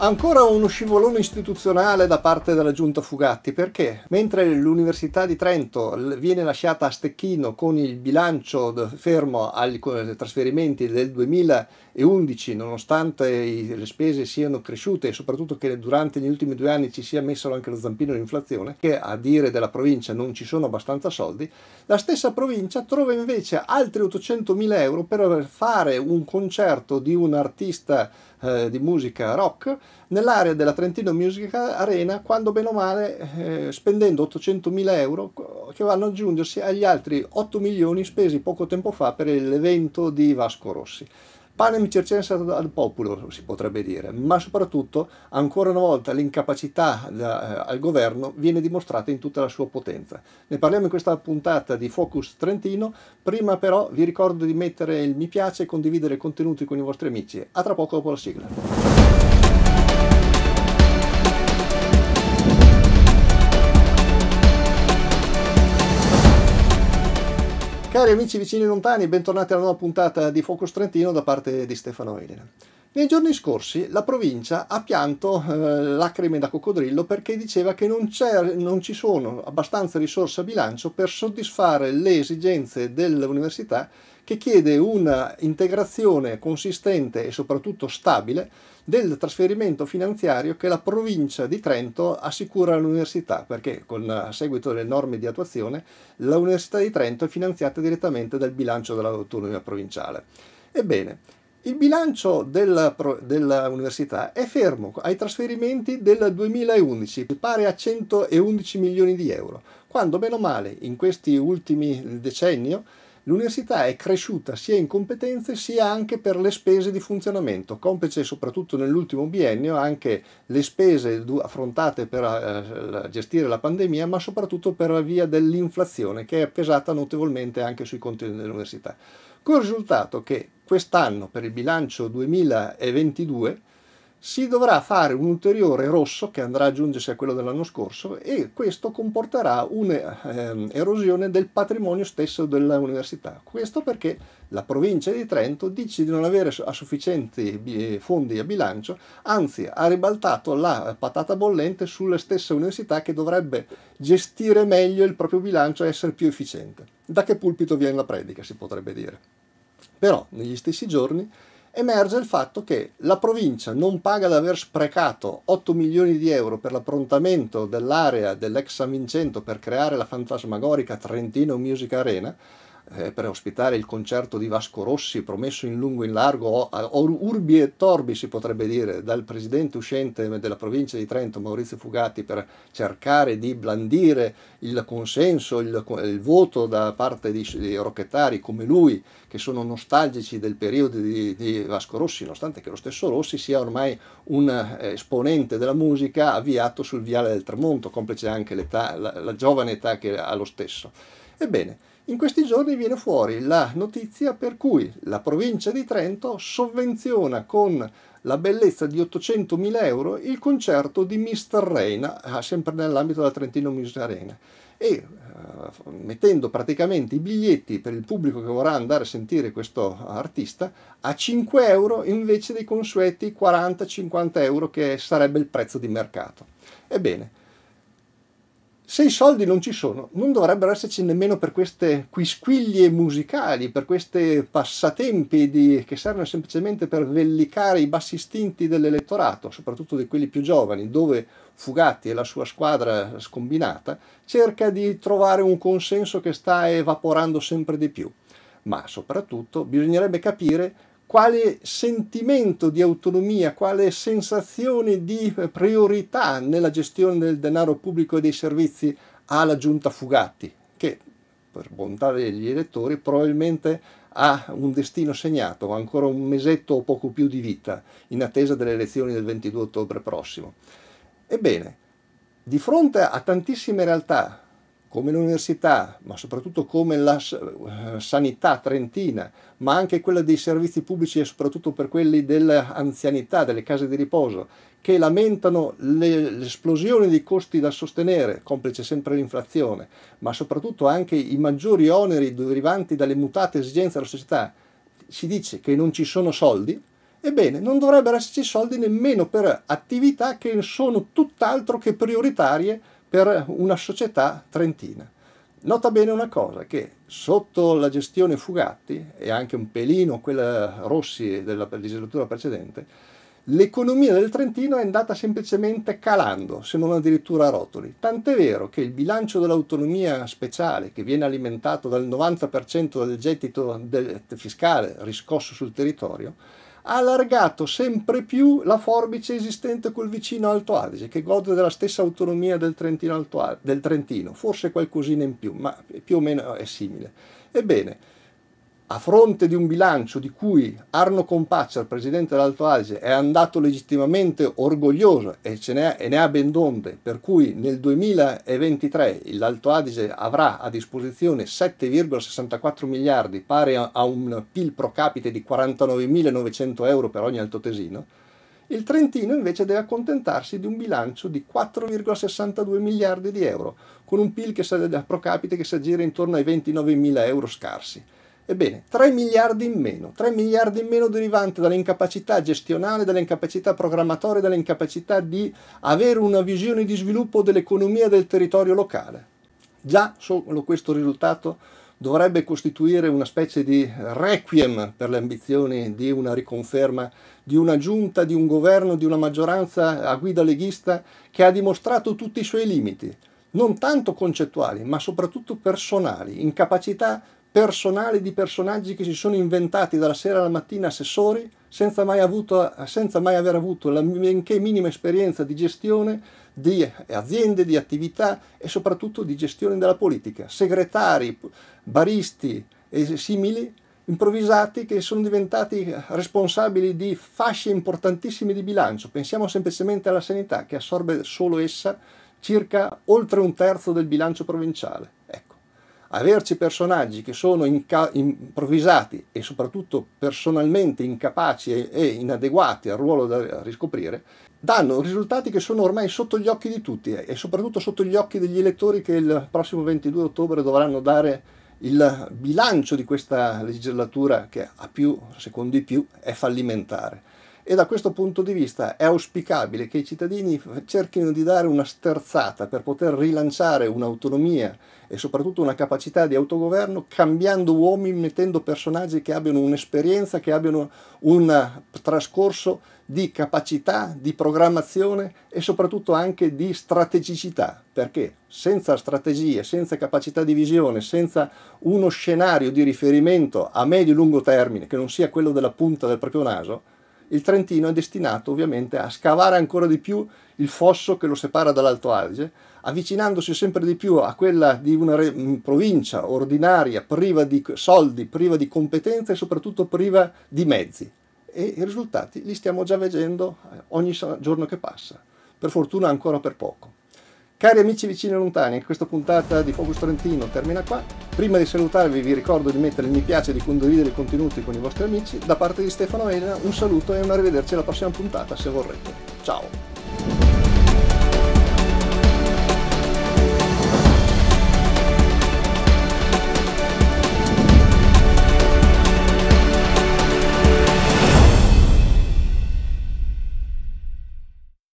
Ancora uno scivolone istituzionale da parte della giunta Fugatti perché mentre l'Università di Trento viene lasciata a stecchino con il bilancio fermo ai trasferimenti del 2011 nonostante le spese siano cresciute e soprattutto che durante gli ultimi due anni ci sia messo anche lo zampino di che a dire della provincia non ci sono abbastanza soldi, la stessa provincia trova invece altri 800.000 euro per fare un concerto di un artista eh, di musica rock nell'area della Trentino Music Arena quando bene o male eh, spendendo 800.000 euro che vanno ad aggiungersi agli altri 8 milioni spesi poco tempo fa per l'evento di Vasco Rossi panem circenses al populo, si potrebbe dire, ma soprattutto, ancora una volta, l'incapacità da, eh, al governo viene dimostrata in tutta la sua potenza. Ne parliamo in questa puntata di Focus Trentino, prima però vi ricordo di mettere il mi piace e condividere i contenuti con i vostri amici. A tra poco dopo la sigla. Cari amici vicini e lontani, bentornati alla nuova puntata di Focus Trentino da parte di Stefano Elena. Nei giorni scorsi la provincia ha pianto eh, lacrime da coccodrillo perché diceva che non, non ci sono abbastanza risorse a bilancio per soddisfare le esigenze dell'università che chiede una integrazione consistente e soprattutto stabile del trasferimento finanziario che la provincia di Trento assicura all'università, perché con, eh, a seguito delle norme di attuazione l'università di Trento è finanziata direttamente dal bilancio dell'autonomia provinciale. Ebbene, il bilancio dell'università è fermo ai trasferimenti del 2011, pare a 111 milioni di euro, quando meno male in questi ultimi decenni L'università è cresciuta sia in competenze sia anche per le spese di funzionamento, complice soprattutto nell'ultimo biennio anche le spese affrontate per eh, gestire la pandemia, ma soprattutto per la via dell'inflazione che è pesata notevolmente anche sui conti dell'università. Con il risultato che quest'anno per il bilancio 2022 si dovrà fare un ulteriore rosso che andrà a aggiungersi a quello dell'anno scorso e questo comporterà un'erosione ehm, del patrimonio stesso dell'università. Questo perché la provincia di Trento dice di non avere a sufficienti fondi a bilancio, anzi ha ribaltato la patata bollente sulla stessa università che dovrebbe gestire meglio il proprio bilancio e essere più efficiente. Da che pulpito viene la predica si potrebbe dire. Però negli stessi giorni emerge il fatto che la provincia non paga di aver sprecato 8 milioni di euro per l'approntamento dell'area dell'ex San Vincento per creare la fantasmagorica Trentino Music Arena, eh, per ospitare il concerto di Vasco Rossi promesso in lungo e in largo, or, urbi e torbi si potrebbe dire, dal presidente uscente della provincia di Trento Maurizio Fugati per cercare di blandire il consenso, il, il voto da parte di, di rocchettari come lui, che sono nostalgici del periodo di, di Vasco Rossi, nonostante che lo stesso Rossi sia ormai un eh, esponente della musica avviato sul viale del tramonto, complice anche la, la giovane età che ha lo stesso. Ebbene, in questi giorni viene fuori la notizia per cui la provincia di Trento sovvenziona con la bellezza di 800.000 euro il concerto di Mr. Reina, ah, sempre nell'ambito della Trentino Music Arena. E uh, mettendo praticamente i biglietti per il pubblico che vorrà andare a sentire questo artista a 5 euro invece dei consueti 40-50 euro che sarebbe il prezzo di mercato. Ebbene, se i soldi non ci sono, non dovrebbero esserci nemmeno per queste quisquiglie musicali, per questi passatempi di, che servono semplicemente per vellicare i bassi istinti dell'elettorato, soprattutto di quelli più giovani, dove Fugatti e la sua squadra scombinata cerca di trovare un consenso che sta evaporando sempre di più. Ma soprattutto bisognerebbe capire quale sentimento di autonomia, quale sensazione di priorità nella gestione del denaro pubblico e dei servizi ha la giunta Fugatti, che per bontà degli elettori probabilmente ha un destino segnato, ancora un mesetto o poco più di vita, in attesa delle elezioni del 22 ottobre prossimo. Ebbene, di fronte a tantissime realtà come l'università, ma soprattutto come la eh, sanità trentina, ma anche quella dei servizi pubblici e soprattutto per quelli dell'anzianità, delle case di riposo, che lamentano l'esplosione dei costi da sostenere, complice sempre l'inflazione, ma soprattutto anche i maggiori oneri derivanti dalle mutate esigenze della società. Si dice che non ci sono soldi, Ebbene, non dovrebbero esserci soldi nemmeno per attività che sono tutt'altro che prioritarie per una società trentina. Nota bene una cosa, che sotto la gestione Fugatti, e anche un pelino quella Rossi della legislatura precedente, l'economia del Trentino è andata semplicemente calando, se non addirittura a rotoli. Tant'è vero che il bilancio dell'autonomia speciale, che viene alimentato dal 90% del gettito fiscale riscosso sul territorio, allargato sempre più la forbice esistente col vicino Alto Adige, che gode della stessa autonomia del Trentino, Alto Adige, del Trentino forse qualcosina in più, ma più o meno è simile. Ebbene, a fronte di un bilancio di cui Arno Compaccia, il presidente dell'Alto Adige, è andato legittimamente orgoglioso e, ne ha, e ne ha ben donde, per cui nel 2023 l'Alto Adige avrà a disposizione 7,64 miliardi, pari a, a un PIL pro capite di 49.900 euro per ogni altotesino, il Trentino invece deve accontentarsi di un bilancio di 4,62 miliardi di euro, con un PIL che, pro capite che si aggira intorno ai 29.000 euro scarsi. Ebbene, 3 miliardi in meno, 3 miliardi in meno derivanti dall'incapacità gestionale, dall'incapacità programmatoria, dall'incapacità di avere una visione di sviluppo dell'economia del territorio locale. Già solo questo risultato dovrebbe costituire una specie di requiem per le ambizioni di una riconferma di una giunta, di un governo, di una maggioranza a guida leghista che ha dimostrato tutti i suoi limiti, non tanto concettuali, ma soprattutto personali, incapacità personali di personaggi che si sono inventati dalla sera alla mattina assessori senza mai, avuto, senza mai aver avuto la benché minima esperienza di gestione di aziende, di attività e soprattutto di gestione della politica. Segretari, baristi e simili improvvisati che sono diventati responsabili di fasce importantissime di bilancio. Pensiamo semplicemente alla sanità che assorbe solo essa circa oltre un terzo del bilancio provinciale averci personaggi che sono inca- improvvisati e soprattutto personalmente incapaci e, e inadeguati al ruolo da riscoprire, danno risultati che sono ormai sotto gli occhi di tutti e soprattutto sotto gli occhi degli elettori che il prossimo 22 ottobre dovranno dare il bilancio di questa legislatura che a più secondi più è fallimentare e da questo punto di vista è auspicabile che i cittadini cerchino di dare una sterzata per poter rilanciare un'autonomia e soprattutto una capacità di autogoverno cambiando uomini, mettendo personaggi che abbiano un'esperienza, che abbiano un trascorso di capacità, di programmazione e soprattutto anche di strategicità, perché senza strategie, senza capacità di visione, senza uno scenario di riferimento a medio e lungo termine che non sia quello della punta del proprio naso, il Trentino è destinato ovviamente a scavare ancora di più il fosso che lo separa dall'Alto Adige, avvicinandosi sempre di più a quella di una mm, provincia ordinaria, priva di soldi, priva di competenze e soprattutto priva di mezzi. E i risultati li stiamo già vedendo eh, ogni giorno che passa. Per fortuna ancora per poco. Cari amici vicini e lontani, anche questa puntata di Focus Trentino termina qua. Prima di salutarvi vi ricordo di mettere il mi piace e di condividere i contenuti con i vostri amici. Da parte di Stefano Elena un saluto e un arrivederci alla prossima puntata se vorrete. Ciao!